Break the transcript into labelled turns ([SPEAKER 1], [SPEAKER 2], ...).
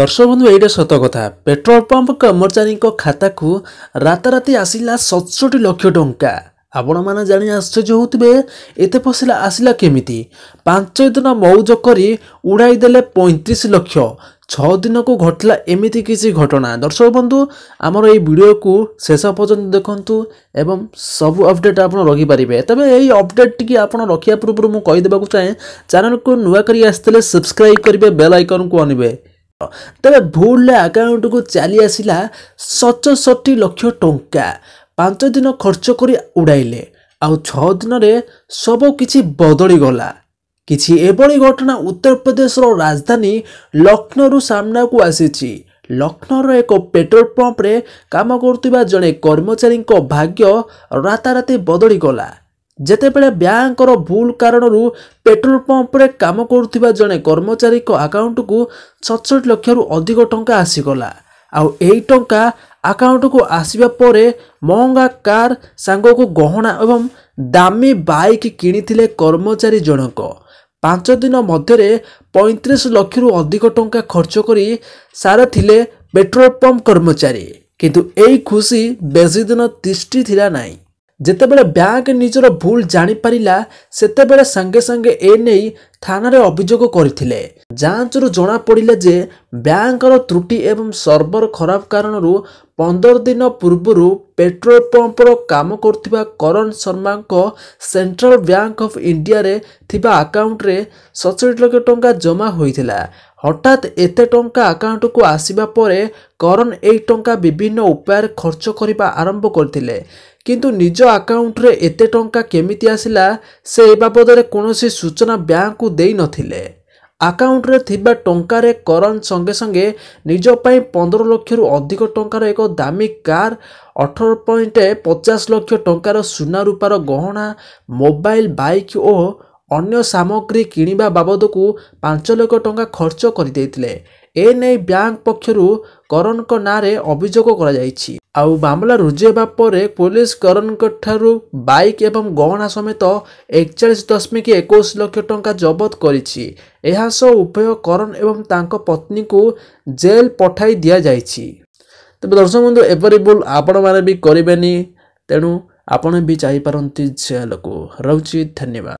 [SPEAKER 1] দর্শক বন্ধু এইটা সত কথা পেট্রোল পম্প কর্মচারীঙ্ক খাতাকু রাতারাতি আসিলা সতষট্টি লক্ষ টঙ্কা ଆପଣମାନେ ଜାଣି ଆଶ୍ଚର୍ଯ୍ୟ ହେଉଥିବେ ଏତେ ପଶିଲା ଆସିଲା କେମିତି ପାଞ୍ଚ ଦିନ ମଉଜ କରି ଉଡ଼ାଇ ଦେଲେ ପଇଁତିରିଶ ଲକ୍ଷ ଛଅ ଦିନକୁ ଘଟିଲା ଏମିତି କିଛି ଘଟଣା ଦର୍ଶକ ବନ୍ଧୁ ଆମର ଏଇ ଭିଡ଼ିଓକୁ ଶେଷ ପର୍ଯ୍ୟନ୍ତ ଦେଖନ୍ତୁ ଏବଂ ସବୁ ଅପଡ଼େଟ୍ ଆପଣ ରଖିପାରିବେ ତେବେ ଏଇ ଅପଡ଼େଟ୍ଟିକି ଆପଣ ରଖିବା ପୂର୍ବରୁ ମୁଁ କହିଦେବାକୁ ଚାହେଁ ଚ୍ୟାନେଲ୍କୁ ନୂଆ କରି ଆସିଥିଲେ ସବସ୍କ୍ରାଇବ୍ କରିବେ ବେଲ୍ ଆଇକନ୍କୁ ଅନିବେ ତେବେ ଭୁଲରେ ଆକାଉଣ୍ଟକୁ ଚାଲି ଆସିଲା ସତଷଠି ଲକ୍ଷ ଟଙ୍କା ପାଞ୍ଚ ଦିନ ଖର୍ଚ୍ଚ କରି ଉଡ଼ାଇଲେ ଆଉ ଛଅ ଦିନରେ ସବୁ କିଛି ବଦଳିଗଲା କିଛି ଏଭଳି ଘଟଣା ଉତ୍ତରପ୍ରଦେଶର ରାଜଧାନୀ ଲକ୍ଷ୍ନୌରୁ ସାମ୍ନାକୁ ଆସିଛି ଲକ୍ଷ୍ନୌର ଏକ ପେଟ୍ରୋଲ ପମ୍ପରେ କାମ କରୁଥିବା ଜଣେ କର୍ମଚାରୀଙ୍କ ଭାଗ୍ୟ ରାତାରାତି ବଦଳିଗଲା ଯେତେବେଳେ ବ୍ୟାଙ୍କର ଭୁଲ କାରଣରୁ ପେଟ୍ରୋଲ ପମ୍ପରେ କାମ କରୁଥିବା ଜଣେ କର୍ମଚାରୀଙ୍କ ଆକାଉଣ୍ଟକୁ ଛଅଷଠି ଲକ୍ଷରୁ ଅଧିକ ଟଙ୍କା ଆସିଗଲା ଆଉ ଏହି ଟଙ୍କା ଆକାଉଣ୍ଟକୁ ଆସିବା ପରେ ମହଙ୍ଗା କାର୍ ସାଙ୍ଗକୁ ଗହଣା ଏବଂ ଦାମୀ ବାଇକ୍ କିଣିଥିଲେ କର୍ମଚାରୀ ଜଣକ ପାଞ୍ଚ ଦିନ ମଧ୍ୟରେ ପଇଁତିରିଶ ଲକ୍ଷରୁ ଅଧିକ ଟଙ୍କା ଖର୍ଚ୍ଚ କରି ସାରିଥିଲେ ପେଟ୍ରୋଲ ପମ୍ପ କର୍ମଚାରୀ କିନ୍ତୁ ଏହି ଖୁସି ବେଶୀ ଦିନ ତିଷ୍ଠି ଥିଲା ନାହିଁ ଯେତେବେଳେ ବ୍ୟାଙ୍କ ନିଜର ଭୁଲ ଜାଣିପାରିଲା ସେତେବେଳେ ସାଙ୍ଗେ ସାଙ୍ଗେ ଏ ନେଇ ଥାନାରେ ଅଭିଯୋଗ କରିଥିଲେ ଯାଞ୍ଚରୁ ଜଣାପଡ଼ିଲା ଯେ ବ୍ୟାଙ୍କର ତ୍ରୁଟି ଏବଂ ସର୍ଭର ଖରାପ କାରଣରୁ ପନ୍ଦର ଦିନ ପୂର୍ବରୁ ପେଟ୍ରୋଲ ପମ୍ପର କାମ କରୁଥିବା କରଣ ଶର୍ମାଙ୍କ ସେଣ୍ଟ୍ରାଲ ବ୍ୟାଙ୍କ ଅଫ୍ ଇଣ୍ଡିଆରେ ଥିବା ଆକାଉଣ୍ଟରେ ସତଷଠି ଲକ୍ଷ ଟଙ୍କା ଜମା ହୋଇଥିଲା ହଠାତ୍ ଏତେ ଟଙ୍କା ଆକାଉଣ୍ଟକୁ ଆସିବା ପରେ କରନ୍ ଏହି ଟଙ୍କା ବିଭିନ୍ନ ଉପାୟରେ ଖର୍ଚ୍ଚ କରିବା ଆରମ୍ଭ କରିଥିଲେ କିନ୍ତୁ ନିଜ ଆକାଉଣ୍ଟରେ ଏତେ ଟଙ୍କା କେମିତି ଆସିଲା ସେ ଏ ବାବଦରେ କୌଣସି ସୂଚନା ବ୍ୟାଙ୍କକୁ ଦେଇନଥିଲେ ଆକାଉଣ୍ଟରେ ଥିବା ଟଙ୍କାରେ କରଣ ସଙ୍ଗେ ସଙ୍ଗେ ନିଜ ପାଇଁ ପନ୍ଦର ଲକ୍ଷରୁ ଅଧିକ ଟଙ୍କାର ଏକ ଦାମୀ କାର୍ ଅଠର ପଏଣ୍ଟ ପଚାଶ ଲକ୍ଷ ଟଙ୍କାର ସୁନା ରୂପାର ଗହଣା ମୋବାଇଲ ବାଇକ୍ ଓ ଅନ୍ୟ ସାମଗ୍ରୀ କିଣିବା ବାବଦକୁ ପାଞ୍ଚ ଲକ୍ଷ ଟଙ୍କା ଖର୍ଚ୍ଚ କରିଦେଇଥିଲେ ଏ ନେଇ ବ୍ୟାଙ୍କ ପକ୍ଷରୁ କରଣଙ୍କ ନାଁରେ ଅଭିଯୋଗ କରାଯାଇଛି ଆଉ ମାମଲା ରୁଜୁ ହେବା ପରେ ପୋଲିସ କରଣଙ୍କ ଠାରୁ ବାଇକ୍ ଏବଂ ଗହଣା ସମେତ ଏକଚାଳିଶ ଦଶମିକ ଏକୋଇଶ ଲକ୍ଷ ଟଙ୍କା ଜବତ କରିଛି ଏହା ସହ ଉଭୟ କରଣ ଏବଂ ତାଙ୍କ ପତ୍ନୀଙ୍କୁ ଜେଲ୍ ପଠାଇ ଦିଆଯାଇଛି ତେବେ ଦର୍ଶକ ବନ୍ଧୁ ଏପରି ଭୁଲ ଆପଣମାନେ ବି କରିବେନି ତେଣୁ ଆପଣ ବି ଚାହିଁପାରନ୍ତି ଜେଲ୍କୁ ରହୁଛି ଧନ୍ୟବାଦ